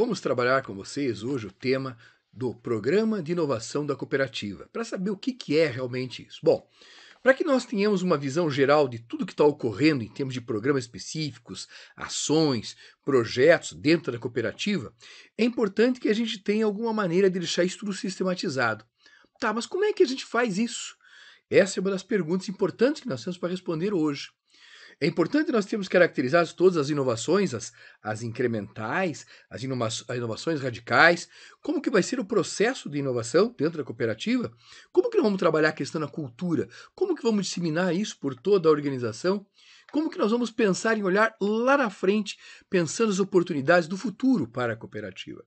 Vamos trabalhar com vocês hoje o tema do Programa de Inovação da Cooperativa, para saber o que, é realmente isso. Bom, para que nós tenhamos uma visão geral de tudo que está ocorrendo em termos de programas específicos, ações, projetos dentro da cooperativa, é importante que a gente tenha alguma maneira de deixar isso tudo sistematizado. Tá, mas como é que a gente faz isso? Essa é uma das perguntas importantes que nós temos para responder hoje. É importante nós termos caracterizado todas as inovações, as, as incrementais, as, inova as inovações radicais, como que vai ser o processo de inovação dentro da cooperativa, como que nós vamos trabalhar a questão da cultura, como que vamos disseminar isso por toda a organização, como que nós vamos pensar em olhar lá na frente, pensando as oportunidades do futuro para a cooperativa.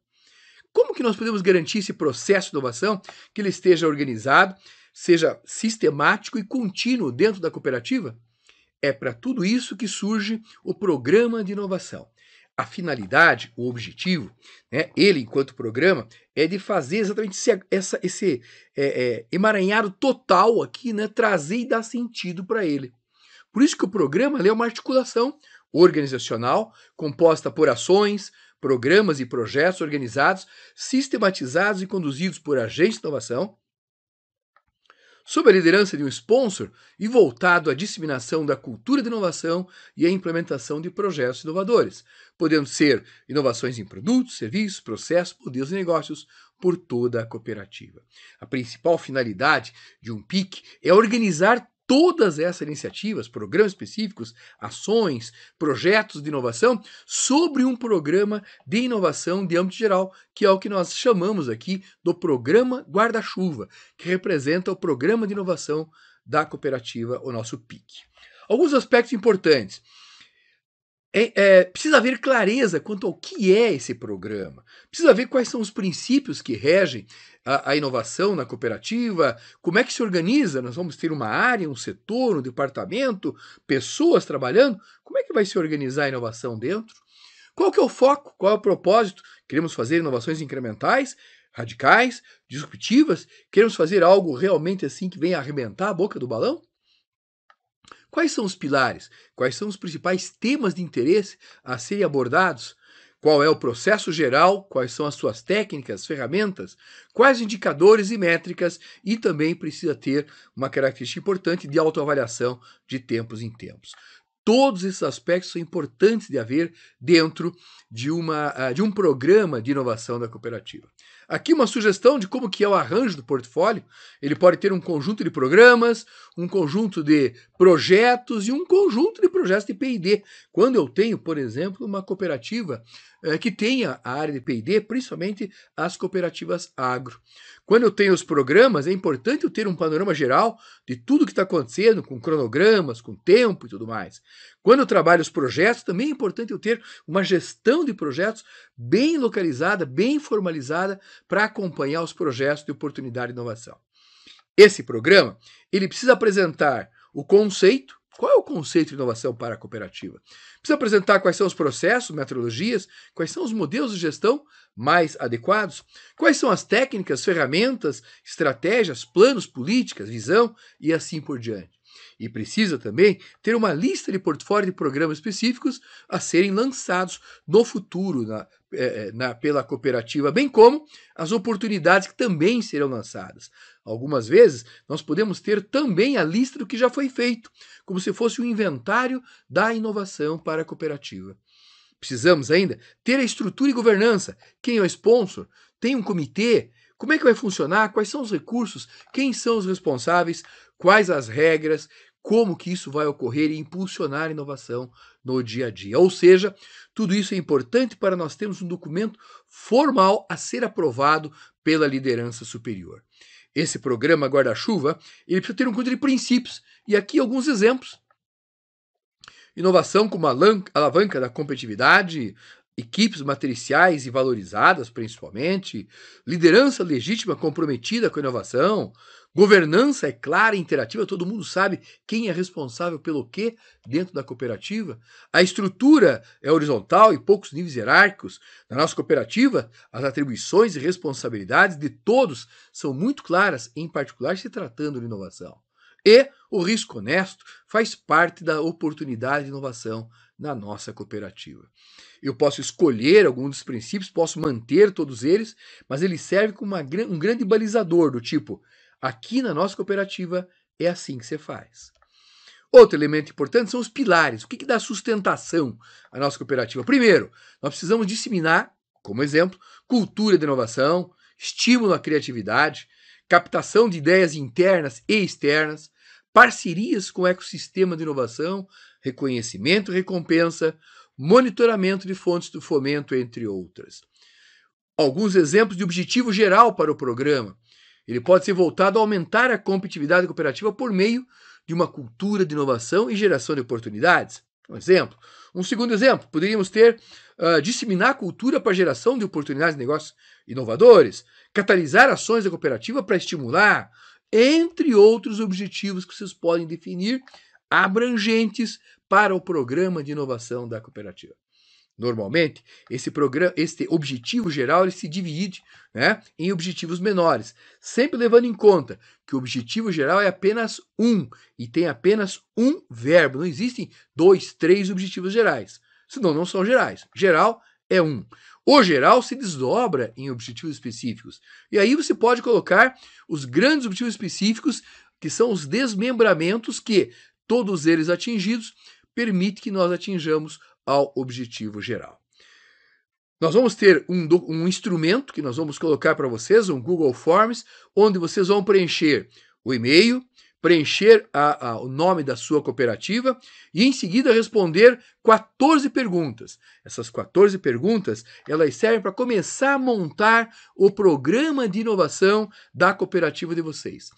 Como que nós podemos garantir esse processo de inovação, que ele esteja organizado, seja sistemático e contínuo dentro da cooperativa? É para tudo isso que surge o programa de inovação. A finalidade, o objetivo, né, ele, enquanto programa, é de fazer exatamente esse, essa, esse é, é, emaranhado total aqui, né, trazer e dar sentido para ele. Por isso que o programa é uma articulação organizacional composta por ações, programas e projetos organizados, sistematizados e conduzidos por agentes de inovação, sob a liderança de um sponsor e voltado à disseminação da cultura de inovação e à implementação de projetos inovadores, podendo ser inovações em produtos, serviços, processos, modelos e negócios por toda a cooperativa. A principal finalidade de um PIC é organizar todas essas iniciativas, programas específicos, ações, projetos de inovação sobre um programa de inovação de âmbito geral, que é o que nós chamamos aqui do programa guarda-chuva, que representa o programa de inovação da cooperativa, o nosso PIC. Alguns aspectos importantes. É, é, precisa haver clareza quanto ao que é esse programa. Precisa ver quais são os princípios que regem a, a, inovação na cooperativa, como é que se organiza. Nós vamos ter uma área, um setor, um departamento, pessoas trabalhando. Como é que vai se organizar a inovação dentro? Qual que é o foco? Qual é o propósito? Queremos fazer inovações incrementais, radicais, disruptivas? Queremos fazer algo realmente assim que venha arrebentar a boca do balão? Quais são os pilares? Quais são os principais temas de interesse a serem abordados? Qual é o processo geral? Quais são as suas técnicas, ferramentas? Quais indicadores e métricas? E também precisa ter uma característica importante de autoavaliação de tempos em tempos. Todos esses aspectos são importantes de haver dentro de, uma, ah, de um programa de inovação da cooperativa. Aqui uma sugestão de como que é o arranjo do portfólio. Ele pode ter um conjunto de programas, um conjunto de projetos e um conjunto de projetos de P&D. Quando eu tenho, por exemplo, uma cooperativa eh, que tenha a área de PD, principalmente as cooperativas agro. Quando eu tenho os programas, é importante eu ter um panorama geral de tudo que está acontecendo, com cronogramas, com tempo e tudo mais. Quando eu trabalho os projetos, também é importante eu ter uma gestão de projetos bem localizada, bem formalizada, para acompanhar os projetos de oportunidade e inovação. Esse programa, ele precisa apresentar o conceito, qual é o conceito de inovação para a cooperativa? Precisa apresentar quais são os processos, metodologias, quais são os modelos de gestão mais adequados, quais são as técnicas, ferramentas, estratégias, planos, políticas, visão e assim por diante. E precisa também ter uma lista de portfólio de programas específicos a serem lançados no futuro, na, é, é, na, pela cooperativa, bem como as oportunidades que também serão lançadas. Algumas vezes nós podemos ter também a lista do que já foi feito, como se fosse um inventário da inovação para a cooperativa. Precisamos ainda ter a estrutura e governança. Quem é o sponsor? Tem um comitê? Como é que vai funcionar? Quais são os recursos? Quem são os responsáveis? Quais as regras? como que isso vai ocorrer e impulsionar a inovação no dia a dia. Ou seja, tudo isso é importante para nós termos um documento formal a ser aprovado pela liderança superior. Esse programa guarda-chuva, ele precisa ter um conjunto de princípios e aqui alguns exemplos. Inovação como a alavanca da competitividade, equipes matriciais e valorizadas, principalmente, liderança legítima comprometida com a inovação, governança é clara e interativa, todo mundo sabe quem é responsável pelo quê dentro da cooperativa, a estrutura é horizontal e poucos níveis hierárquicos. Na nossa cooperativa, as atribuições e responsabilidades de todos são muito claras, em particular se tratando de inovação. E o risco honesto faz parte da oportunidade de inovação na nossa cooperativa. Eu posso escolher alguns dos princípios, posso manter todos eles, mas ele serve como uma, um grande balizador do tipo: aqui na nossa cooperativa é assim que você faz. Outro elemento importante são os pilares. O que, que dá sustentação à nossa cooperativa? Primeiro, nós precisamos disseminar, como exemplo, cultura de inovação, estímulo à criatividade, captação de ideias internas e externas, parcerias com o ecossistema de inovação, reconhecimento, recompensa, monitoramento de fontes do fomento, entre outras. Alguns exemplos de objetivo geral para o programa. Ele pode ser voltado a aumentar a competitividade cooperativa por meio de uma cultura de inovação e geração de oportunidades. Um exemplo. Um segundo exemplo, poderíamos ter uh, disseminar a cultura para a geração de oportunidades de negócios inovadores, catalisar ações da cooperativa para estimular, entre outros objetivos que vocês podem definir abrangentes para o programa de inovação da cooperativa. Normalmente, esse programa, este objetivo geral, ele se divide né, em objetivos menores, sempre levando em conta que o objetivo geral é apenas um e tem apenas um verbo. Não existem dois, três objetivos gerais, senão não são gerais. Geral é um. O geral se desdobra em objetivos específicos. E aí você pode colocar os grandes objetivos específicos, que são os desmembramentos que, todos eles atingidos, permite que nós atinjamos ao objetivo geral. Nós vamos ter um, um instrumento que nós vamos colocar para vocês, um Google Forms, onde vocês vão preencher o e-mail, preencher a, a, o nome da sua cooperativa e em seguida responder 14 perguntas. Essas 14 perguntas, elas servem para começar a montar o programa de inovação da cooperativa de vocês.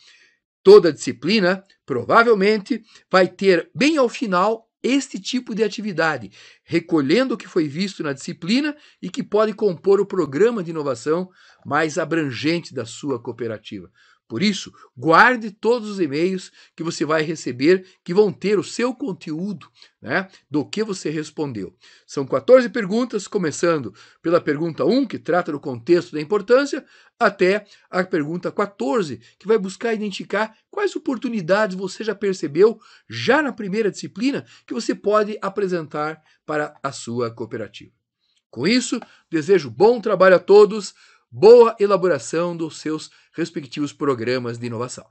Toda disciplina provavelmente vai ter bem ao final este tipo de atividade, recolhendo o que foi visto na disciplina e que pode compor o programa de inovação mais abrangente da sua cooperativa. Por isso, guarde todos os e-mails que você vai receber, que vão ter o seu conteúdo, né, do que você respondeu. São 14 perguntas, começando pela pergunta 1, que trata do contexto da importância, até a pergunta 14, que vai buscar identificar quais oportunidades você já percebeu, já na primeira disciplina, que você pode apresentar para a sua cooperativa. Com isso, desejo bom trabalho a todos boa elaboração dos seus respectivos programas de inovação.